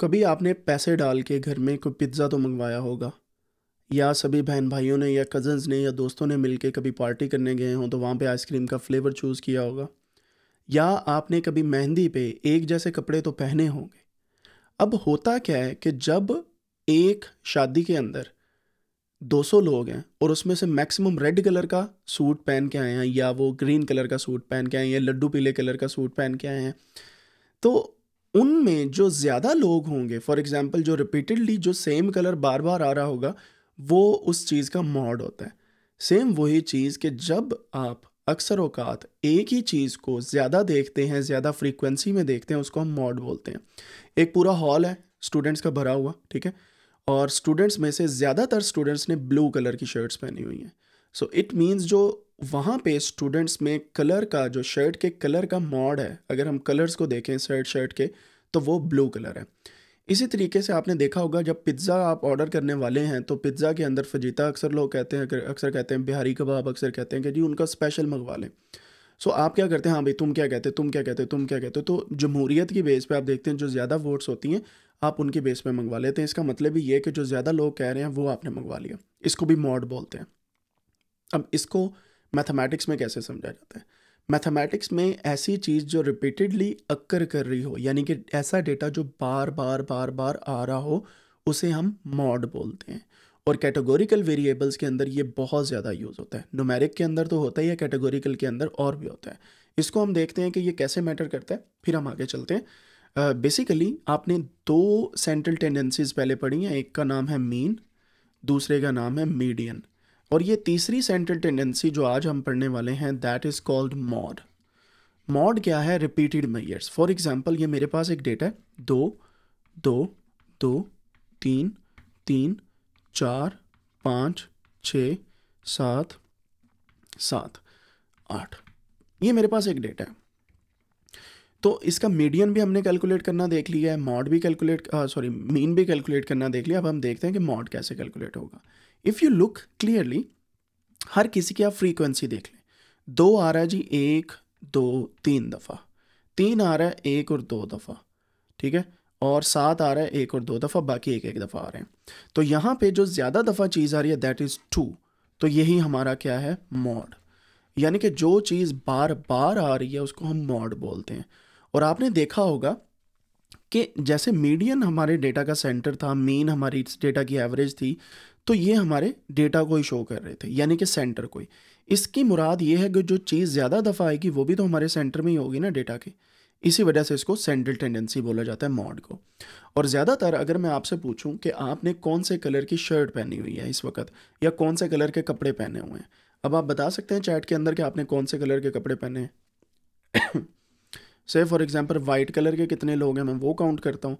कभी आपने पैसे डाल के घर में कोई पिज्ज़ा तो मंगवाया होगा या सभी बहन भाइयों ने या कज़न्स ने या दोस्तों ने मिलके कभी पार्टी करने गए हों तो वहाँ पे आइसक्रीम का फ्लेवर चूज़ किया होगा या आपने कभी मेहंदी पे एक जैसे कपड़े तो पहने होंगे अब होता क्या है कि जब एक शादी के अंदर 200 लोग हैं और उसमें से मैक्सिमम रेड कलर का सूट पहन के आए हैं या वो ग्रीन कलर का सूट पहन के आए हैं या लड्डू पीले कलर का सूट पहन के आए हैं तो उनमें जो ज़्यादा लोग होंगे फॉर एग्ज़ाम्पल जो रिपीटेडली जो सेम कलर बार बार आ रहा होगा वो उस चीज़ का मॉड होता है सेम वही चीज़ कि जब आप अक्सर अवकात एक ही चीज़ को ज़्यादा देखते हैं ज़्यादा फ्रीक्वेंसी में देखते हैं उसको हम मॉड बोलते हैं एक पूरा हॉल है स्टूडेंट्स का भरा हुआ ठीक है और स्टूडेंट्स में से ज़्यादातर स्टूडेंट्स ने ब्लू कलर की शर्ट्स पहनी हुई हैं सो इट मीन्स जो वहाँ पे स्टूडेंट्स में कलर का जो शर्ट के कलर का मॉड है अगर हम कलर्स को देखें शर्ट शर्ट के तो वो ब्लू कलर है इसी तरीके से आपने देखा होगा जब पिज़्ज़ा आप ऑर्डर करने वाले हैं तो पिज़्ज़ा के अंदर फजीता अक्सर लोग कहते हैं अक्सर कहते हैं बिहारी कबाब अक्सर कहते हैं कि जी उनका स्पेशल मंगवा लें सो आप क्या करते हैं हाँ भाई तुम क्या कहते हो तुम क्या कहते हो तुम क्या कहते हो तो जमहूरीत की बेस पर आप देखते हैं जो ज़्यादा वोट्स होती हैं आप उनकी बेस पर मंगवा लेते हैं इसका मतलब ही ये कि जो ज़्यादा लोग कह रहे हैं वो आपने मंगवा लिया इसको भी मॉड बोलते हैं अब इसको मैथमेटिक्स में कैसे समझा जाता है मैथमेटिक्स में ऐसी चीज़ जो रिपीटेडली अक्कर कर रही हो यानी कि ऐसा डेटा जो बार बार बार बार आ रहा हो उसे हम मॉड बोलते हैं और कैटेगोरिकल वेरिएबल्स के अंदर ये बहुत ज़्यादा यूज़ होता है नोमेरिक के अंदर तो होता ही है कैटेगोरिकल के अंदर और भी होता है इसको हम देखते हैं कि ये कैसे मैटर करता है फिर हम आगे चलते हैं बेसिकली uh, आपने दो सेंट्रल टेंडेंसीज पहले पढ़ी हैं एक का नाम है मीन दूसरे का नाम है मीडियन और ये तीसरी सेंट्रल टेंडेंसी जो आज हम पढ़ने वाले हैं that is called mode mode क्या है रिपीटेड मेयर्स फॉर एग्जाम्पल ये मेरे पास एक डेटा है दो दो दो तीन तीन चार पाँच छ सात सात आठ ये मेरे पास एक डेटा है तो इसका मीडियन भी हमने कैलकुलेट करना देख लिया है मॉड भी कैलकुलेट सॉरी मीन भी कैलकुलेट करना देख लिया अब हम देखते हैं कि मॉड कैसे कैलकुलेट होगा इफ यू लुक क्लियरली हर किसी की आप फ्रीक्वेंसी देख लें दो आ रहा है जी एक दो तीन दफ़ा तीन आ रहा है एक और दो दफ़ा ठीक है और सात आ रहा है एक और दो दफ़ा बाकी एक एक दफ़ा आ रहे हैं तो यहाँ पे जो ज़्यादा दफ़ा चीज़ आ रही है दैट इज़ टू तो यही हमारा क्या है मॉड यानी कि जो चीज़ बार बार आ रही है उसको हम मॉड बोलते हैं और आपने देखा होगा कि जैसे मीडियन हमारे डेटा का सेंटर था मेन हमारी डेटा की एवरेज थी तो ये हमारे डेटा को ही शो कर रहे थे यानी कि सेंटर को ही इसकी मुराद ये है कि जो चीज़ ज़्यादा दफ़ा आएगी वो भी तो हमारे सेंटर में ही होगी ना डेटा के इसी वजह से इसको सेंट्रल टेंडेंसी बोला जाता है मॉड को और ज़्यादातर अगर मैं आपसे पूछूं कि आपने कौन से कलर की शर्ट पहनी हुई है इस वक्त या कौन से कलर के कपड़े पहने हुए हैं अब आप बता सकते हैं चैट के अंदर कि आपने कौन से कलर के कपड़े पहने हैं से फॉर एग्ज़ाम्पल वाइट कलर के कितने लोग हैं मैं वो काउंट करता हूँ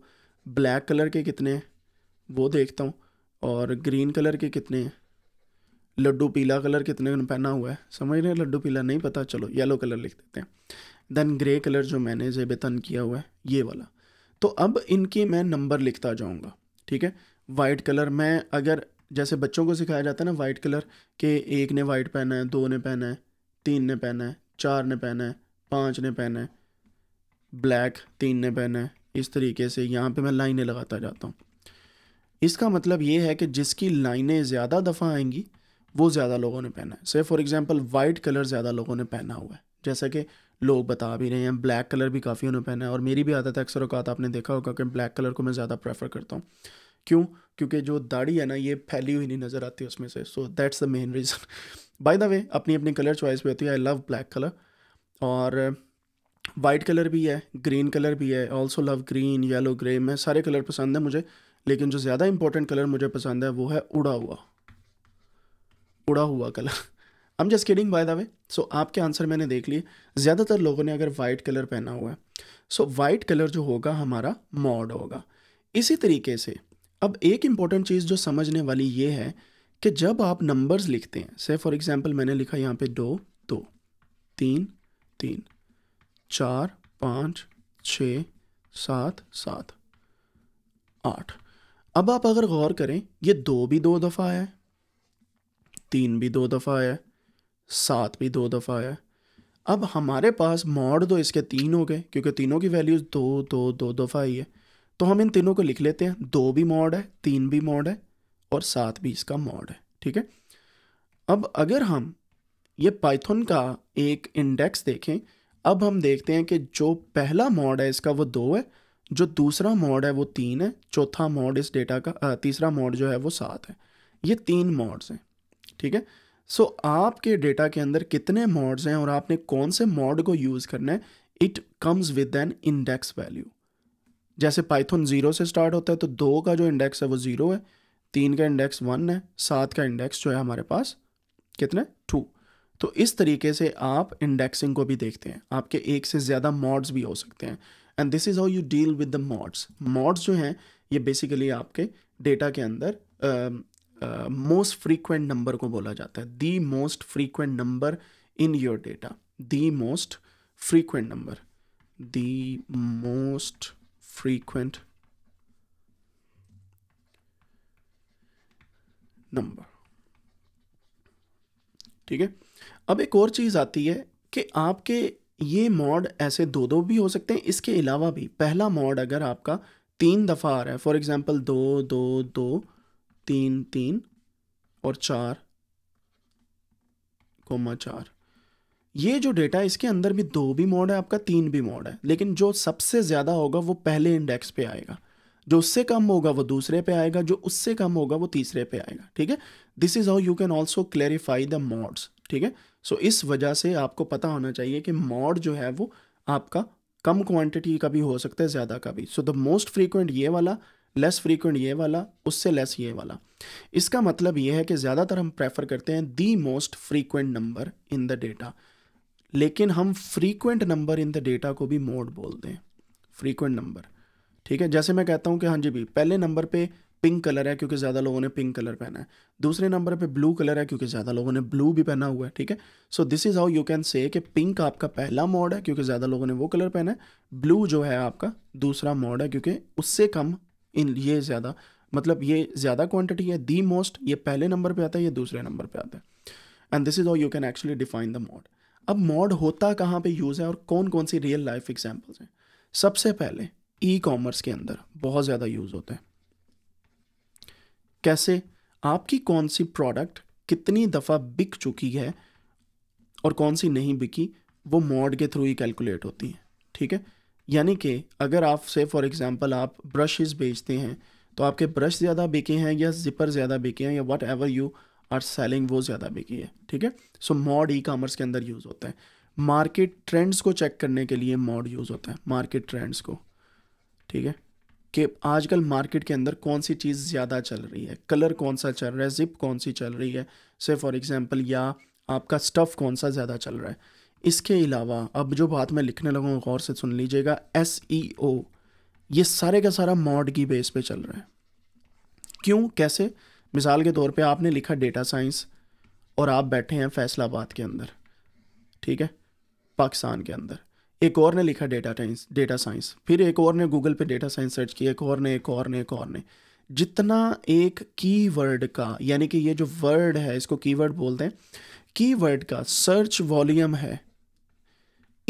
ब्लैक कलर के कितने वो देखता हूँ और ग्रीन कलर के कितने हैं लड्डू पीला कलर कितने पहना हुआ है समझ रहे हैं लड्डू पीला नहीं पता चलो येलो कलर लिख देते हैं देन ग्रे कलर जो मैंने जेब तन किया हुआ है ये वाला तो अब इनके मैं नंबर लिखता जाऊँगा ठीक है वाइट कलर मैं अगर जैसे बच्चों को सिखाया जाता है ना वाइट कलर के एक ने वाइट पहना है दो ने पहना है तीन ने पहना है चार ने पहना है पाँच ने पहना है ब्लैक तीन ने पहना है इस तरीके से यहाँ पे मैं लाइनें लगाता जाता हूँ इसका मतलब ये है कि जिसकी लाइनें ज़्यादा दफ़ा आएंगी वो ज़्यादा लोगों ने पहना है से फॉर एग्ज़ाम्पल वाइट कलर ज़्यादा लोगों ने पहना हुआ है जैसा कि लोग बता भी रहे हैं ब्लैक कलर भी काफ़ी उन्होंने पहना है और मेरी भी आदत है अक्सर अवकात आपने देखा होगा कि ब्लैक कलर को मैं ज़्यादा प्रेफर करता हूँ क्यों क्योंकि जो दाढ़ी है ना ये फैली हुई नहीं नज़र आती उसमें से so that's the main reason by the way अपनी अपनी कलर चॉइस भी होती है आई लव ब्लैक कलर और वाइट कलर भी है ग्रीन कलर भी है also love green yellow grey मैं सारे कलर पसंद है मुझे लेकिन जो ज़्यादा इंपॉर्टेंट कलर मुझे पसंद है वो है उड़ा हुआ उड़ा हुआ कलर हम just kidding by the way so आपके आंसर मैंने देख लिए ज़्यादातर लोगों ने अगर वाइट कलर पहना हुआ है सो वाइट कलर जो होगा हमारा मॉड होगा इसी तरीके से अब एक इम्पॉर्टेंट चीज़ जो समझने वाली ये है कि जब आप नंबर्स लिखते हैं से फॉर एग्जांपल मैंने लिखा यहाँ पे दो दो तीन तीन चार पाँच छ सात सात आठ अब आप अगर गौर करें ये दो भी दो दफ़ा आया है तीन भी दो दफ़ा आया है सात भी दो दफ़ा आया है अब हमारे पास मॉड दो तो इसके तीन हो गए क्योंकि तीनों की वैल्यूज़ दो दो दो दफ़ा आई है तो हम इन तीनों को लिख लेते हैं दो भी मॉड है तीन भी मॉड है और सात भी इसका मॉड है ठीक है अब अगर हम ये पाइथन का एक इंडेक्स देखें अब हम देखते हैं कि जो पहला मॉड है इसका वो दो है जो दूसरा मॉड है वो तीन है चौथा मॉड इस डेटा का तीसरा मॉड जो है वो सात है ये तीन मॉड्स हैं ठीक है सो so, आपके डेटा के अंदर कितने मोड्स हैं और आपने कौन से मॉड को यूज़ करना है it comes with an index value जैसे पाइथन जीरो से स्टार्ट होता है तो दो का जो इंडेक्स है वो ज़ीरो है तीन का इंडेक्स वन है सात का इंडेक्स जो है हमारे पास कितने टू तो इस तरीके से आप इंडेक्सिंग को भी देखते हैं आपके एक से ज़्यादा मॉड्स भी हो सकते हैं and this is how you deal with the modes modes जो हैं ये बेसिकली आपके डेटा के अंदर मोस्ट फ्रीक्वेंट नंबर को बोला जाता है the most frequent number in your data the most frequent number the most frequent number ठीक है अब एक और चीज़ आती है कि आपके ये मॉड ऐसे दो दो भी हो सकते हैं इसके अलावा भी पहला मॉड अगर आपका तीन दफ़ा आ रहा है फॉर एग्ज़ाम्पल दो दो दो तीन तीन और चार कोमा चार ये जो डेटा है इसके अंदर भी दो भी मॉड है आपका तीन भी मॉड है लेकिन जो सबसे ज़्यादा होगा वो पहले इंडेक्स पे आएगा जो उससे कम होगा वो दूसरे पे आएगा जो उससे कम होगा वो तीसरे पे आएगा ठीक है this is how you can also clarify the modes ठीक है सो इस वजह से आपको पता होना चाहिए कि मॉड जो है वो आपका कम क्वांटिटी का भी हो सकता है ज़्यादा का भी सो द मोस्ट फ्रीक्वेंट ये वाला लेस फ्रीक्वेंट ये वाला उससे लेस ये वाला इसका मतलब ये है कि ज़्यादातर हम प्रेफर करते हैं the most frequent number in the data लेकिन हम frequent number in the data को भी मोड बोलते हैं फ्रीक्वेंट नंबर ठीक है जैसे मैं कहता हूँ कि हाँ जी भी पहले नंबर पर पिंक कलर है क्योंकि ज़्यादा लोगों ने पिंक कलर पहना है दूसरे नंबर पे ब्लू कलर है क्योंकि ज़्यादा लोगों ने ब्लू भी पहना हुआ है ठीक है so this is how you can say कि पिंक आपका पहला मॉड है क्योंकि ज़्यादा लोगों ने वो कलर पहना है ब्लू जो है आपका दूसरा मॉड है क्योंकि उससे कम इन ये ज़्यादा मतलब ये ज़्यादा क्वान्टिटी है दी मोस्ट ये पहले नंबर पर आता है ये दूसरे नंबर पर आता है and this is how you can actually define the mode अब मॉड होता कहाँ पे यूज़ है और कौन कौन सी रियल लाइफ एग्जाम्पल्स हैं सबसे पहले ई e कॉमर्स के अंदर बहुत ज़्यादा यूज़ होते हैं कैसे आपकी कौन सी प्रोडक्ट कितनी दफ़ा बिक चुकी है और कौन सी नहीं बिकी वो मॉड के थ्रू ही कैलकुलेट होती है ठीक है यानी कि अगर आप से फॉर एग्ज़ाम्पल आप ब्रशेस बेचते हैं तो आपके ब्रश ज़्यादा बिके हैं या जिपर ज़्यादा बिके हैं या whatever you are selling वो ज़्यादा बिकी है ठीक है सो मॉड ई कामर्स के अंदर यूज़ होता है मार्केट ट्रेंड्स को चेक करने के लिए मॉड यूज़ होता है मार्केट ट्रेंड्स को ठीक है कि आजकल मार्केट के अंदर कौन सी चीज़ ज़्यादा चल रही है कलर कौन सा चल रहा है जिप कौन सी चल रही है से फॉर एग्ज़ाम्पल या आपका स्टफ़ कौन सा ज़्यादा चल रहा है इसके अलावा अब जो बात मैं लिखने लगा गौर से सुन लीजिएगा एस ई ओ ये सारे का सारा मॉड की बेस पे चल रहा है क्यों कैसे मिसाल के तौर पे आपने लिखा डेटा साइंस और आप बैठे हैं फैसलाबाद के अंदर ठीक है पाकिस्तान के अंदर एक और ने लिखा डेटा साइंस डेटा साइंस फिर एक और ने गूगल पे डेटा साइंस सर्च किया एक और ने एक और ने एक और ने जितना एक कीवर्ड का यानी कि ये जो वर्ड है इसको कीवर्ड बोलते हैं कीवर्ड का सर्च वॉल्यूम है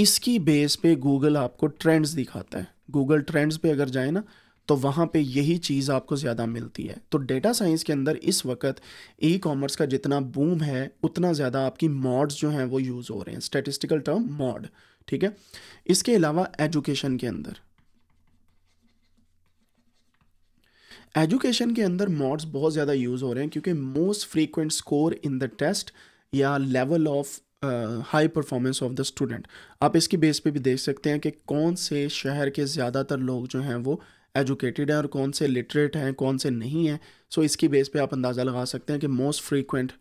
इसकी बेस पे गूगल आपको ट्रेंड्स दिखाता है गूगल ट्रेंड्स पे अगर जाए ना तो वहाँ पे यही चीज़ आपको ज़्यादा मिलती है तो डेटा साइंस के अंदर इस वक्त ई कॉमर्स का जितना बूम है उतना ज़्यादा आपकी मॉड्स जो हैं वो यूज़ हो रहे हैं स्टेटिस्टिकल टर्म मॉड ठीक है इसके अलावा एजुकेशन के अंदर एजुकेशन के अंदर मॉड्स बहुत ज़्यादा यूज़ हो रहे हैं क्योंकि most frequent score in the test या level of high performance of the student आप इसकी बेस पे भी देख सकते हैं कि कौन से शहर के ज़्यादातर लोग जो हैं वो एजुकेटेड हैं और कौन से लिटरेट हैं कौन से नहीं हैं सो so इसकी बेस पे आप अंदाज़ा लगा सकते हैं कि मोस्ट फ्रीक्वेंट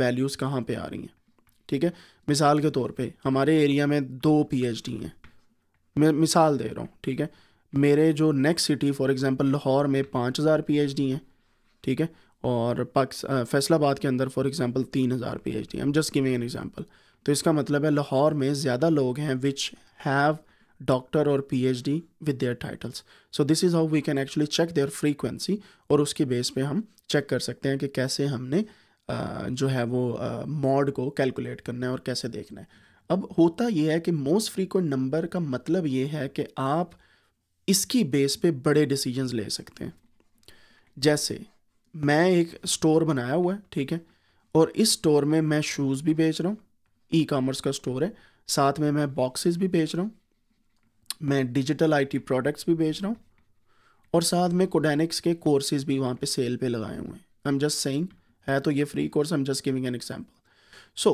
वैल्यूज़ कहाँ पे आ रही हैं ठीक है मिसाल के तौर पे हमारे एरिया में दो पीएचडी हैं मैं मिसाल दे रहा हूँ ठीक है मेरे जो next city for example Lahore में पाँच हज़ार पी हैं ठीक है और पाक फैसलाबाद के अंदर फॉर एग्ज़ाम्पल तीन हज़ार P H D am just giving an example तो इसका मतलब है लाहौर में ज़्यादा लोग हैं विच हैव डॉक्टर और P H D with their titles so this is how we can actually check their frequency और उसके बेस पे हम चेक कर सकते हैं कि कैसे हमने जो है वो मॉड को कैलकुलेट करना है और कैसे देखना है अब होता ये है कि मोस्ट फ्रीक्वेंट नंबर का मतलब ये है कि आप इसकी बेस पे बड़े डिसीजंस ले सकते हैं जैसे मैं एक स्टोर बनाया हुआ है ठीक है और इस स्टोर में मैं शूज़ भी बेच रहा हूँ ई कामर्स का स्टोर है साथ में मैं बॉक्सेस भी बेच रहा हूँ मैं डिजिटल आईटी प्रोडक्ट्स भी बेच रहा हूँ और साथ में कोडेनिक्स के कोर्सेज भी वहाँ पे सेल पे लगाए हुए हैं आई एम जस्ट सेइंग है तो ये free course I am just giving an example so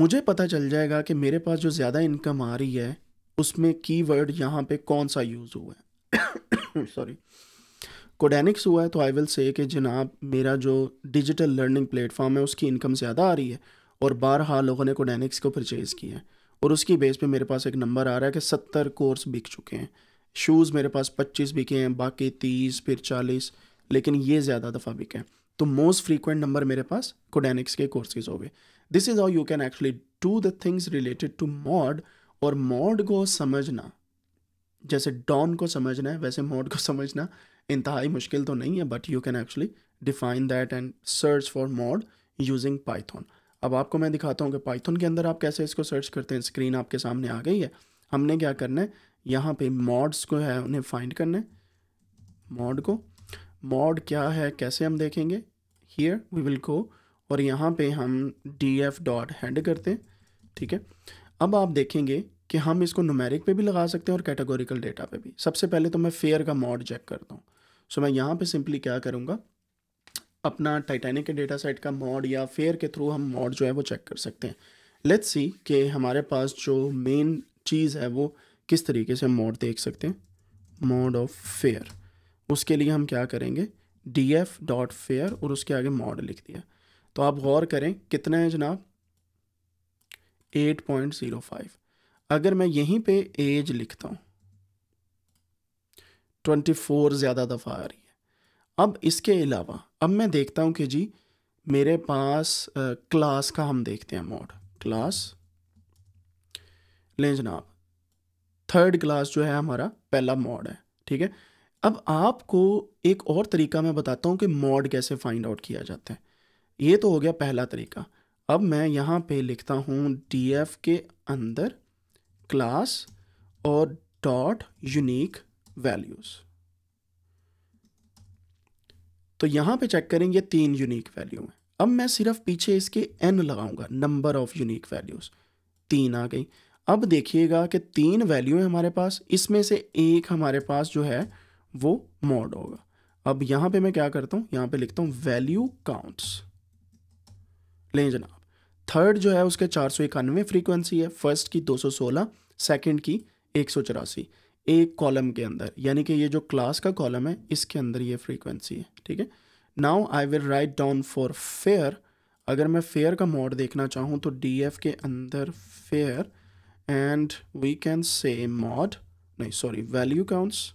मुझे पता चल जाएगा कि मेरे पास जो ज़्यादा इनकम आ रही है उसमें की वर्ड यहाँ पर कौन सा यूज़ हुआ है सॉरी कोडेनिक्स हुआ है तो आई विल से कि जनाब मेरा जो डिजिटल लर्निंग प्लेटफॉर्म है उसकी इनकम ज़्यादा आ रही है और हाल लोगों ने कोडेनिक्स को परचेज़ किया है और उसकी बेस पे मेरे पास एक नंबर आ रहा है कि सत्तर कोर्स बिक चुके हैं शूज़ मेरे पास पच्चीस बिके हैं बाकी तीस फिर चालीस लेकिन ये ज़्यादा दफ़ा बिके हैं तो मोस्ट फ्रीक्वेंट नंबर मेरे पास कोडेनिक्स के कोर्सेज हो गए this is how you can actually do the things related to mode और मॉड को समझना जैसे डॉन को समझना है वैसे मॉड को समझना इंतहाई मुश्किल तो नहीं है but you can actually define that and search for mode using Python अब आपको मैं दिखाता हूँ कि पाइथन के अंदर आप कैसे इसको सर्च करते हैं स्क्रीन आपके सामने आ गई है हमने क्या करना है यहाँ पे मॉड्स को है उन्हें फाइंड करना है मॉड को मॉड क्या है कैसे हम देखेंगे हियर वी विल गो और यहाँ पे हम डी एफ डॉट हैंड करते हैं ठीक है अब आप देखेंगे कि हम इसको नुमेरिक पे भी लगा सकते हैं और कैटेगोरिकल डेटा पे भी सबसे पहले तो मैं फेयर का मॉड चेक करता हूँ सो मैं यहाँ पे सिंपली क्या करूँगा अपना टाइटैनिक के डेटा सेट का मॉड या फेयर के थ्रू हम मॉड जो है वो चेक कर सकते हैं लेट्स सी कि हमारे पास जो मेन चीज़ है वो किस तरीके से हम मॉड देख सकते हैं मॉड ऑफ फेयर उसके लिए हम क्या करेंगे डी एफ डॉट फेयर और उसके आगे मॉड लिख दिया तो आप गौर करें कितना है जनाब एट पॉइंट ज़ीरो फाइव अगर मैं यहीं पे एज लिखता हूँ ट्वेंटी फोर ज़्यादा दफ़ा आ रही है अब इसके अलावा अब मैं देखता हूँ कि जी मेरे पास क्लास का हम देखते हैं मॉड क्लास लें जनाब थर्ड क्लास जो है हमारा पहला मॉड है ठीक है अब आपको एक और तरीका मैं बताता हूँ कि मॉड कैसे फाइंड आउट किया जाता है ये तो हो गया पहला तरीका अब मैं यहाँ पे लिखता हूँ डी एफ के अंदर क्लास और डॉट यूनिक वैल्यूज़ तो यहाँ पे चेक करेंगे तीन यूनिक वैल्यू हैं अब मैं सिर्फ पीछे इसके एन लगाऊंगा नंबर ऑफ यूनिक वैल्यूज़ तीन आ गई अब देखिएगा कि तीन वैल्यू है हमारे पास इसमें से एक हमारे पास जो है वो मॉड होगा अब यहां पे मैं क्या करता हूं यहां पे लिखता हूं वैल्यू काउंट्स लें जनाब थर्ड जो है उसके चार सौ इक्यानवे फ्रीक्वेंसी है फर्स्ट की दो सौ सोलह सेकेंड की एक सौ चौरासी एक कॉलम के अंदर यानी कि ये जो क्लास का कॉलम है इसके अंदर ये फ्रीक्वेंसी है ठीक है now I will write down for fare अगर मैं फेयर का मॉड देखना चाहूँ तो डी एफ के अंदर fare and we can say mode नहीं sorry value counts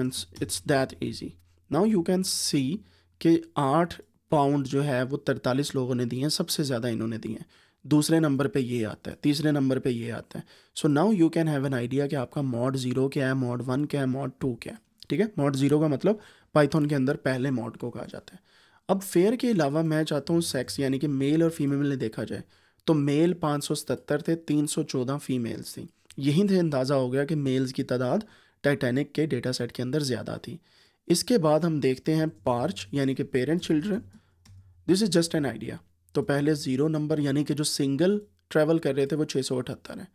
means it's that easy now you can see कि आठ पाउंड जो है वो तरतालीस लोगों ने दिए हैं सबसे ज़्यादा इन्होंने दिए हैं दूसरे नंबर पे ये आता है तीसरे नंबर पे ये आता है so now you can have an idea कि आपका मॉड ज़ीरो क्या है मॉड वन क्या है मॉड टू क्या है ठीक है मॉड ज़ीरो का मतलब पाइथन के अंदर पहले मॉड को कहा जाता है अब फेयर के अलावा मैं चाहता हूँ सेक्स यानी कि मेल और फीमेल ने देखा जाए तो मेल पाँच सौ थे तीन सौ चौदह फीमेल्स थी यहीं से अंदाज़ा हो गया कि मेल्स की तादाद टाइटैनिक के डेटा सेट के अंदर ज़्यादा थी इसके बाद हम देखते हैं पार्च यानी कि parent children this is just an idea तो पहले ज़ीरो नंबर यानी कि जो सिंगल ट्रैवल कर रहे थे वो छः सौ अठहत्तर है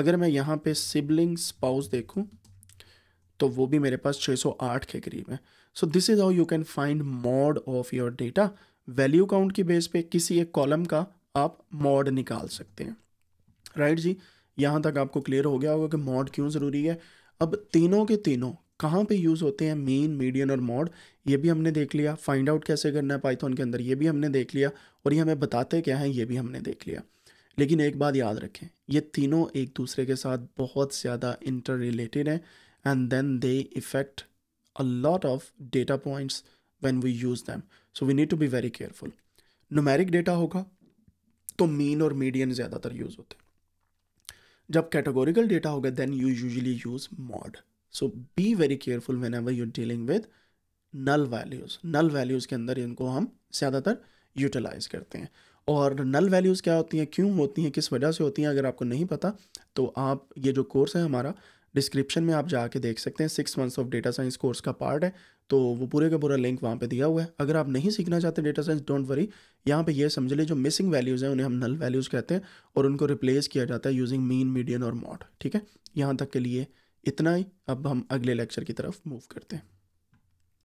अगर मैं यहाँ पे सिबलिंग स्पाउस देखूँ तो वो भी मेरे पास 608 के करीब है so this is how you can find mode of your data value count की बेस पे किसी एक कॉलम का आप मॉड निकाल सकते हैं राइट right जी यहाँ तक आपको क्लियर हो गया होगा कि मॉड क्यों ज़रूरी है अब तीनों के तीनों कहाँ पे यूज़ होते हैं मेन मीडियन और मॉड ये भी हमने देख लिया फाइंड आउट कैसे करना है पाइथन के अंदर ये भी हमने देख लिया और ये हमें बताते क्या हैं ये भी हमने देख लिया लेकिन एक बात याद रखें ये तीनों एक दूसरे के साथ बहुत ज़्यादा इंटर रिलेटेड हैं and then they effect a lot of data points when we use them so we need to be very careful numeric data होगा तो मीन और मीडियन ज़्यादातर यूज़ होते हैं जब कैटेगोरिकल डेटा होगा then you usually use mode so be very careful whenever you dealing with null values null values के अंदर इनको हम ज़्यादातर यूटिलाइज करते हैं और नल वैल्यूज़ क्या होती हैं क्यों होती हैं किस वजह से होती हैं अगर आपको नहीं पता तो आप ये जो कोर्स है हमारा डिस्क्रिप्शन में आप जाके देख सकते हैं six months of data science course का पार्ट है तो वो पूरे का पूरा लिंक वहाँ पे दिया हुआ है अगर आप नहीं सीखना चाहते डेटा साइंस डोंट वरी यहाँ पे ये समझ लें जो मिसिंग वैल्यूज़ हैं उन्हें हम नल वैल्यूज़ कहते हैं और उनको रिप्लेस किया जाता है यूजिंग मीन मीडियन और मॉड ठीक है यहाँ तक के लिए इतना ही अब हम अगले लेक्चर की तरफ मूव करते हैं